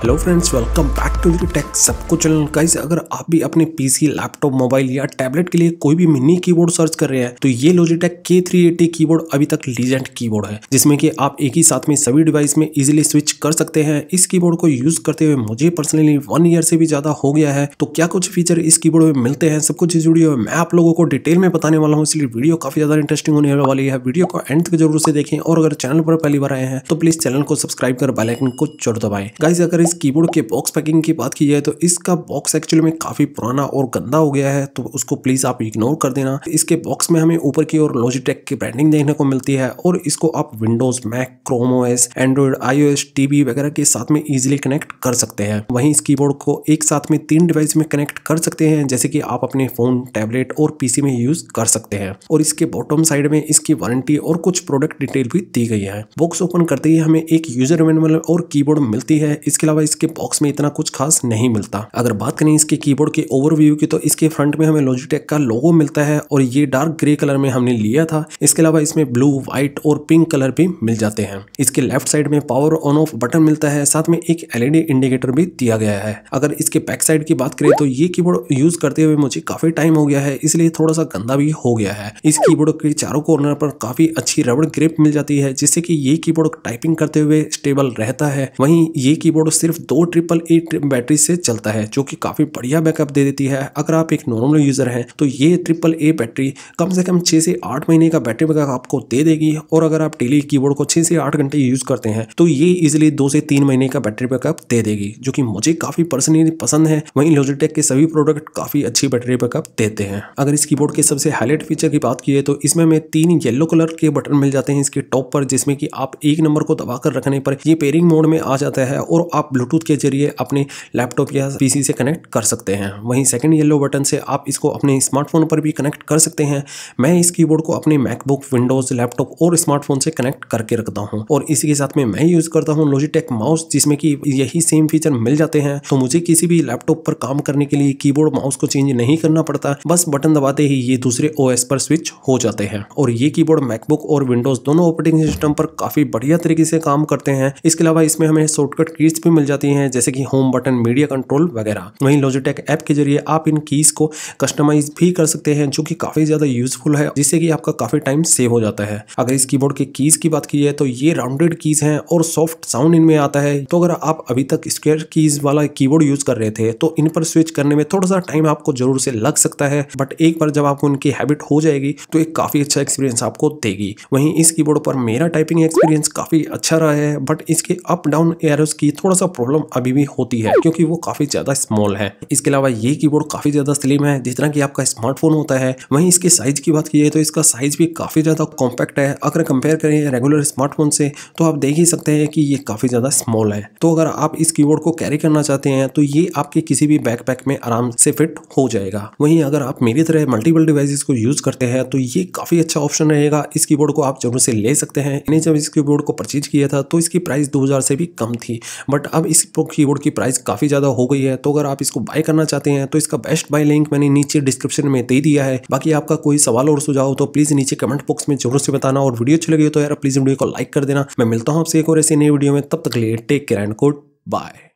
hello friends welcome back to the tech सबको channel guys अगर आप भी अपने पीसी लैपटॉप मोबाइल या टैबलेट के लिए कोई भी मिनी कीबोर्ड सर्च कर रहे हैं तो ये लोजीटेक के थ्री एटी कीबोर्ड अभी तक की कीबोर्ड है जिसमें कि आप एक ही साथ में सभी डिवाइस में इजीली स्विच कर सकते हैं इस कीबोर्ड को यूज़ करते हुए मुझे पर्सनली वन ईयर से भी ज़्यादा हो गया है तो क्या कुछ फीचर इस कीबोर्ड में मिलते हैं सब कुछ इस वीडियो में मैं आप लोगों को डिटेल में बताने वाला हूँ इसलिए वीडियो काफ़ी ज़्यादा इंटरेस्टिंग होने वाली है वीडियो को एंड तक जरूर से देखें और अगर चैनल पर पहली बार आए हैं तो प्लीज़ चैनल को सब्सक्राइब कर बेलाइकन को जरूर दबाए गाइज अगर इस कीबोर्ड के बॉक्स पैकिंग की बात की जाए तो इसका बॉक्स एक्चुअली में काफ़ी पुराना और गंदा हो गया है तो उसको प्लीज़ आप इग्नोर कर देना इसके बॉक्स में हमें ऊपर की ओर लॉजिटेक की ब्रांडिंग देखने को मिलती है और इसको आप Windows Mac ChromeOS Android iOS T TV वगैरह के साथ में इजीली कनेक्ट कर सकते हैं वहीं इस कीबोर्ड को एक साथ में तीन डिवाइस में कनेक्ट कर सकते हैं जैसे कि आप अपने फोन टैबलेट और पीसी में यूज कर सकते हैं और इसके बॉटम साइड में इसकी वारंटी और कुछ प्रोडक्ट डिटेल भी दी गई है बॉक्स ओपन करते ही हमें एक यूजर मैनुअल और कीबोर्ड मिलती है इसके अलावा इसके बॉक्स में इतना कुछ खास नहीं मिलता अगर बात करें इसके कीबोर्ड के ओवरव्यू की तो इसके फ्रंट में हमें लॉजिटेक का लोगो मिलता है और ये डार्क ग्रे कलर में हमने लिया था इसके अलावा इसमें ब्लू व्हाइट और पिंक कलर भी मिल जाते हैं इसके लेफ्ट साइड में पावर ऑन ऑफ बटन मिलता है साथ में एक एलईडी इंडिकेटर भी दिया गया है अगर इसके बैक साइड की बात करें तो ये कीबोर्ड यूज करते हुए मुझे काफी टाइम हो गया है इसलिए थोड़ा सा गंदा भी हो गया है इस कीबोर्ड के चारों कॉर्नर पर काफी अच्छी रबड़ ग्रिप मिल जाती है जिससे कि ये कीबोर्ड टाइपिंग करते हुए स्टेबल रहता है वहीं ये कीबोर्ड सिर्फ दो ट्रिपल ए बैटरी से चलता है जो की काफी बढ़िया बैकअप दे देती है अगर आप एक नॉर्मल यूजर हैं तो ये ट्रिपल ए बैटरी कम से कम छह से आठ महीने का बैटरी बैकअप आपको दे देगी और अगर आप डेली कीबोर्ड को छह से आठ घंटे यूज करते हैं तो ये इजिली लिए दो से तीन महीने का बैटरी बैकअप दे देगी जो कि मुझे काफ़ी पर्सनली पसंद है वहीं लॉजिटेक के सभी प्रोडक्ट काफ़ी अच्छी बैटरी बैकअप देते हैं अगर इस कीबोर्ड के सबसे हाईलाइट फीचर की बात की है तो इसमें हमें तीन येलो कलर के बटन मिल जाते हैं इसके टॉप पर जिसमें कि आप एक नंबर को दबाकर रखने पर ये पेयरिंग मोड में आ जाता है और आप ब्लूटूथ के जरिए अपने लैपटॉप या पीसी से कनेक्ट कर सकते हैं वहीं सेकंड येलो बटन से आप इसको अपने स्मार्टफोन पर भी कनेक्ट कर सकते हैं मैं इस कीबोर्ड को अपने मैकबुक विंडोज लैपटॉप और स्मार्टफोन से कनेक्ट करके रखता हूँ और इसी के साथ में मैं यूज़ करता हूँ लॉजिटेक माउस जिसमें कि यही सेम फीचर मिल जाते हैं तो मुझे किसी भी लैपटॉप पर काम करने के लिए कीबोर्ड माउस को चेंज नहीं करना पड़ता बस बटन दबाते ही ये दूसरे ओएस पर स्विच हो जाते हैं और ये कीबोर्ड मैकबुक और विंडोज दोनों ऑपरेटिंग सिस्टम पर काफी बढ़िया तरीके से काम करते हैं इसके अलावा इसमें हमें शॉर्टकट कीज भी मिल जाती है जैसे कि होम बटन मीडिया कंट्रोल वगैरह वहीं लॉजिटेक ऐप के जरिए आप इन कीज को कस्टमाइज भी कर सकते हैं जो कि काफी ज्यादा यूजफुल है जिससे कि आपका काफी टाइम सेव हो जाता है अगर इस कीबोर्ड के कीज की बात की जाए तो ये राउंडेड कीज हैं और सॉफ्ट साउंड डाउन इनमें आता है तो अगर आप अभी तक स्क्वेयर कीज वाला कीबोर्ड यूज कर रहे थे तो इन पर स्विच करने में थोड़ा सा टाइम आपको जरूर से लग सकता है बट एक बार जब आपको इनकी हैबिट हो जाएगी तो एक काफी अच्छा एक्सपीरियंस आपको देगी वहीं इस कीबोर्ड पर मेरा टाइपिंग एक्सपीरियंस काफी अच्छा रहा है बट इसके अप डाउन एरोस की थोड़ा सा प्रॉब्लम अभी भी होती है क्योंकि वो काफी ज्यादा स्मॉल है इसके अलावा ये कीबोर्ड काफी ज्यादा स्लिम है जिस तरह की आपका स्मार्टफोन होता है वहीं इसके साइज की बात की जाए तो इसका साइज भी काफी ज्यादा कॉम्पैक्ट है अगर कंपेयर करें रेगुलर स्मार्टफोन से तो आप देख ही सकते हैं कि ये काफ़ी ज़्यादा स्मॉल है तो अगर आप इस कीबोर्ड को कैरी करना चाहते हैं तो ये आपके किसी भी बैकपैक में आराम से फिट हो जाएगा वहीं अगर आप मेरी तरह मल्टीपल डिवाइसेस को यूज़ करते हैं तो ये काफ़ी अच्छा ऑप्शन रहेगा इस कीबोर्ड को आप जरूर से ले सकते हैं इन्हें जब इस कीबोर्ड को परचेज किया था तो इसकी प्राइस दो से भी कम थी बट अब इस कीबोर्ड की प्राइस काफ़ी ज़्यादा हो गई है तो अगर आप इसको बाय करना चाहते हैं तो इसका बेस्ट बाय लिंक मैंने नीचे डिस्क्रिप्शन में दे दिया है बाकी आपका कोई सवाल और सुझाव तो प्लीज़ नीचे कमेंट बॉक्स में जरूर से बताना और वीडियो अच्छी लगी तो यार प्लीज़ वीडियो को लाइक कर देना मैं मिलता हूँ आपसे एक और ऐसी नई वीडियो में तब तक लिए take care and good bye